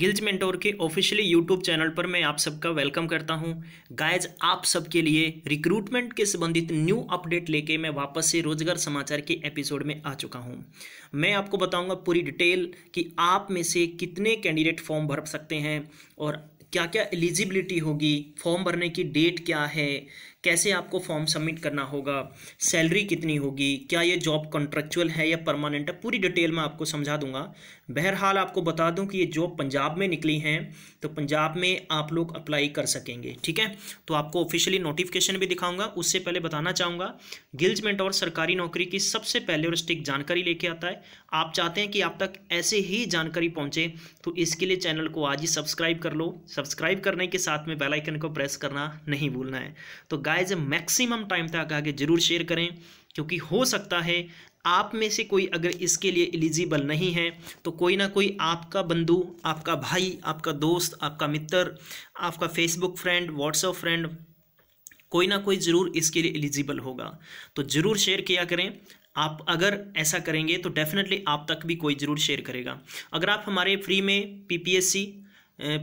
गिल्ज mentor के officially YouTube channel पर मैं आप सबका वेलकम करता हूं गाइज आप सबके लिए रिक्रूटमेंट के संबंधित न्यू अपडेट लेके मैं वापस से रोजगार समाचार के एपिसोड में आ चुका हूं मैं आपको बताऊंगा पूरी डिटेल कि आप में से कितने कैंडिडेट फॉर्म भर सकते हैं और क्या क्या एलिजिबिलिटी होगी फॉर्म भरने की डेट क्या है कैसे आपको फॉर्म सबमिट करना होगा सैलरी कितनी होगी क्या ये जॉब कॉन्ट्रेक्चुअल है या परमानेंट है पूरी डिटेल मैं आपको समझा दूंगा बहरहाल आपको बता दूं कि ये जॉब पंजाब में निकली हैं तो पंजाब में आप लोग अप्लाई कर सकेंगे ठीक है तो आपको ऑफिशियली नोटिफिकेशन भी दिखाऊंगा उससे पहले बताना चाहूँगा गिल्जमेंट और सरकारी नौकरी की सबसे पहले और स्टिक जानकारी लेके आता है आप चाहते हैं कि आप तक ऐसे ही जानकारी पहुँचे तो इसके लिए चैनल को आज ही सब्सक्राइब कर लो सब्सक्राइब करने के साथ में बेलाइकन को प्रेस करना नहीं भूलना है तो गाइज मैक्सिमम टाइम तक आगे ज़रूर शेयर करें क्योंकि हो सकता है आप में से कोई अगर इसके लिए एलिजिबल नहीं है तो कोई ना कोई आपका बंधु आपका भाई आपका दोस्त आपका मित्र आपका फेसबुक फ्रेंड व्हाट्सएप फ्रेंड कोई ना कोई ज़रूर इसके लिए एलिजिबल होगा तो ज़रूर शेयर किया करें आप अगर ऐसा करेंगे तो डेफिनेटली आप तक भी कोई ज़रूर शेयर करेगा अगर आप हमारे फ्री में PPSC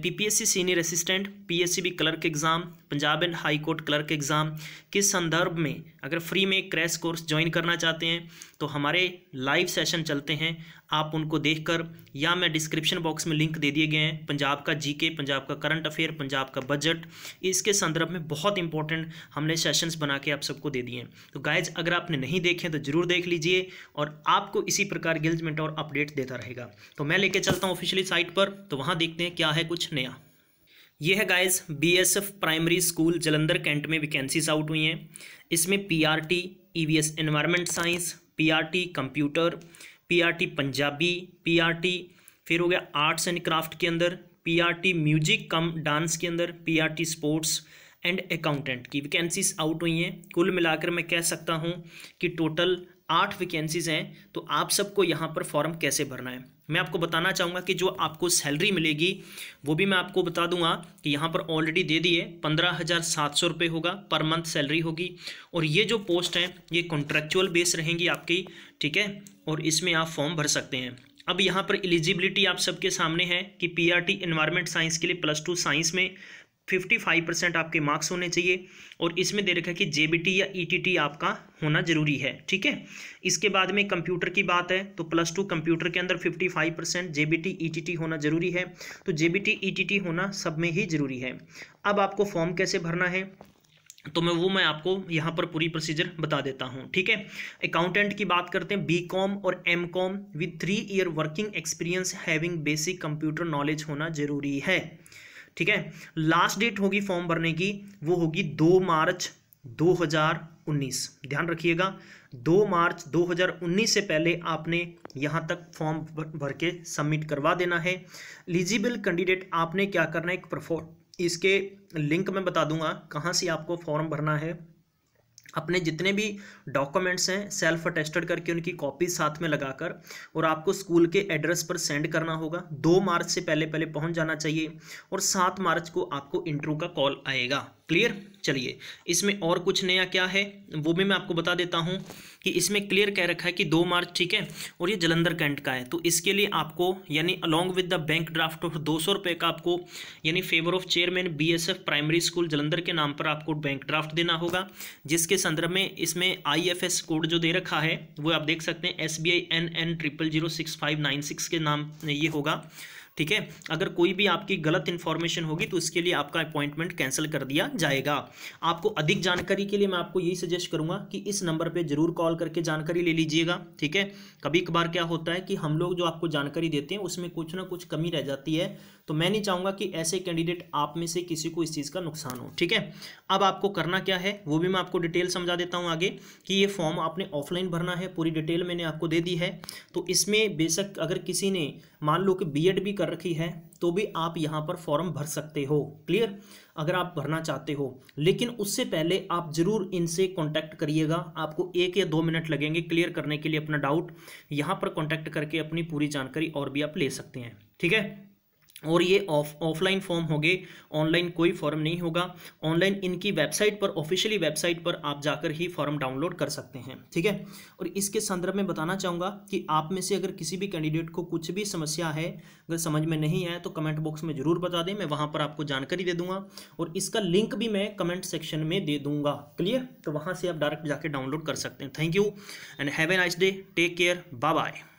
PPSC senior assistant PSC भी clerk exam Punjab and high court clerk exam किस संदर्भ में अगर फ्री में क्रैश कोर्स ज्वाइन करना चाहते हैं तो हमारे लाइव सेशन चलते हैं आप उनको देखकर या मैं डिस्क्रिप्शन बॉक्स में लिंक दे दिए गए हैं पंजाब का जीके पंजाब का करंट अफेयर पंजाब का बजट इसके संदर्भ में बहुत इंपॉर्टेंट हमने सेशंस बना के आप सबको दे दिए हैं तो गाइज अगर आपने नहीं देखे तो ज़रूर देख लीजिए और आपको इसी प्रकार गिल्जमेंट और अपडेट देता रहेगा तो मैं लेके चलता हूँ ऑफिशियली साइट पर तो वहाँ देखते हैं क्या है कुछ नया ये है guys BSF primary school Jalandhar cantt में वैकेंसीज आउट हुई हैं इसमें PRT EVS environment science PRT computer PRT Punjabi PRT फिर हो गया आर्ट्स एंड क्राफ्ट के अंदर पीआरटी म्यूजिक कम डांस के अंदर पीआरटी स्पोर्ट्स एंड अकाउंटेंट की वैकेंसीज आउट हुई हैं कुल मिलाकर मैं कह सकता हूँ कि टोटल आठ वैकेंसीज़ हैं तो आप सबको यहाँ पर फॉर्म कैसे भरना है मैं आपको बताना चाहूँगा कि जो आपको सैलरी मिलेगी वो भी मैं आपको बता दूंगा कि यहाँ पर ऑलरेडी दे दिए पंद्रह हज़ार सात सौ रुपये होगा पर मंथ सैलरी होगी और ये जो पोस्ट हैं ये कॉन्ट्रेक्चुअल बेस रहेंगी आपकी ठीक है और इसमें आप फॉर्म भर सकते हैं अब यहाँ पर एलिजिबिलिटी आप सबके सामने है कि टी एनवायरनमेंट साइंस के लिए प्लस टू साइंस में फिफ्टी फाइव परसेंट आपके मार्क्स होने चाहिए और इसमें दे रखा है कि जेबीटी या ईटीटी e आपका होना जरूरी है ठीक है इसके बाद में कंप्यूटर की बात है तो प्लस टू कंप्यूटर के अंदर fifty five percent JBT ETT होना जरूरी है तो जेबीटी ईटीटी e होना सब में ही जरूरी है अब आपको फॉर्म कैसे भरना है तो मैं वो मैं आपको यहाँ पर पूरी प्रोसीजर बता देता हूँ ठीक है अकाउंटेंट की बात करते हैं बी कॉम और M com with three year working experience having basic computer knowledge होना जरूरी है ठीक है लास्ट डेट होगी फॉर्म भरने की वो होगी दो मार्च 2019 ध्यान रखिएगा 2 मार्च 2019 से पहले आपने यहाँ तक फॉर्म भर के सबमिट करवा देना है एलिजिबल कैंडिडेट आपने क्या करना है एक इसके लिंक में बता दूंगा कहाँ से आपको फॉर्म भरना है अपने जितने भी डॉक्यूमेंट्स हैं सेल्फ अटेस्टेड करके उनकी कॉपी साथ में लगाकर और आपको स्कूल के एड्रेस पर सेंड करना होगा दो मार्च से पहले पहले पहुंच जाना चाहिए और सात मार्च को आपको इंटरव्यू का कॉल आएगा क्लियर चलिए इसमें और कुछ नया क्या है वो भी मैं आपको बता देता हूँ कि इसमें क्लियर कह रखा है कि दो मार्च ठीक है और ये जलंधर कैंट का है तो इसके लिए आपको यानी along with the bank draft of दो सौ रुपये का आपको यानी favour of chairman BSF primary school Jalandhar के नाम पर आपको बैंक ड्राफ्ट देना होगा जिसके संदर्भ में इसमें आई कोड जो दे रखा है वो आप देख सकते हैं S B I N N triple zero six five nine six के नाम ये होगा ठीक है अगर कोई भी आपकी गलत इन्फॉर्मेशन होगी तो उसके लिए आपका अपॉइंटमेंट कैंसिल कर दिया जाएगा आपको अधिक जानकारी के लिए मैं आपको यही सजेस्ट करूंगा कि इस नंबर पर जरूर कॉल करके जानकारी ले लीजिएगा ठीक है कभी कभार क्या होता है कि हम लोग जो आपको जानकारी देते हैं उसमें कुछ ना कुछ कमी रह जाती है तो मैं नहीं चाहूँगा कि ऐसे कैंडिडेट आप में से किसी को इस चीज़ का नुकसान हो ठीक है अब आपको करना क्या है वो भी मैं आपको डिटेल समझा देता हूँ आगे कि ये फॉर्म आपने ऑफलाइन भरना है पूरी डिटेल मैंने आपको दे दी है तो इसमें बेशक अगर किसी ने मान लो कि बीएड भी कर रखी है तो भी आप यहाँ पर फॉर्म भर सकते हो क्लियर अगर आप भरना चाहते हो लेकिन उससे पहले आप ज़रूर इनसे कांटेक्ट करिएगा आपको एक या दो मिनट लगेंगे क्लियर करने के लिए अपना डाउट यहाँ पर कांटेक्ट करके अपनी पूरी जानकारी और भी आप ले सकते हैं ठीक है और ये ऑफ ऑफलाइन फॉर्म होंगे ऑनलाइन कोई फॉर्म नहीं होगा ऑनलाइन इनकी वेबसाइट पर ऑफिशियली वेबसाइट पर आप जाकर ही फॉर्म डाउनलोड कर सकते हैं ठीक है और इसके संदर्भ में बताना चाहूँगा कि आप में से अगर किसी भी कैंडिडेट को कुछ भी समस्या है अगर समझ में नहीं आया तो कमेंट बॉक्स में ज़रूर बता दें मैं वहाँ पर आपको जानकारी दे दूँगा और इसका लिंक भी मैं कमेंट सेक्शन में दे दूँगा क्लियर तो वहाँ से आप डायरेक्ट जाकर डाउनलोड कर सकते हैं thank you and have a nice day take care bye bye